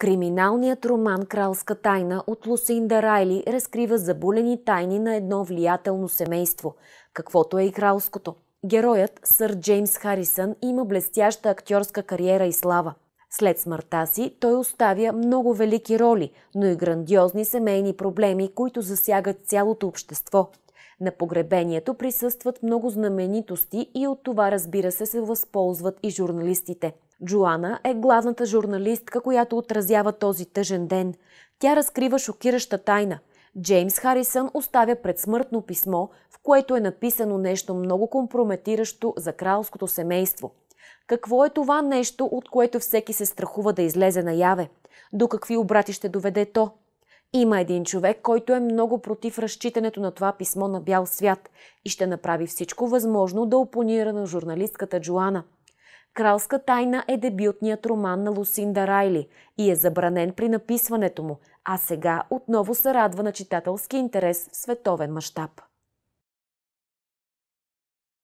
Криминалният роман «Кралска тайна» от Лусинда Райли разкрива забулени тайни на едно влиятелно семейство, каквото е и кралското. Героят, сър Джеймс Харисън, има блестяща актьорска кариера и слава. След смъртта си той оставя много велики роли, но и грандиозни семейни проблеми, които засягат цялото общество. На погребението присъстват много знаменитости и от това разбира се се възползват и журналистите – Джоана е главната журналистка, която отразява този тъжен ден. Тя разкрива шокираща тайна. Джеймс Харисън оставя предсмъртно писмо, в което е написано нещо много компрометиращо за кралското семейство. Какво е това нещо, от което всеки се страхува да излезе наяве? До какви обрати ще доведе то? Има един човек, който е много против разчитането на това писмо на бял свят и ще направи всичко възможно да опонира на журналистката Джоана – Кралска тайна е дебютният роман на Лусинда Райли и е забранен при написването му, а сега отново се радва на читателски интерес в световен мащаб.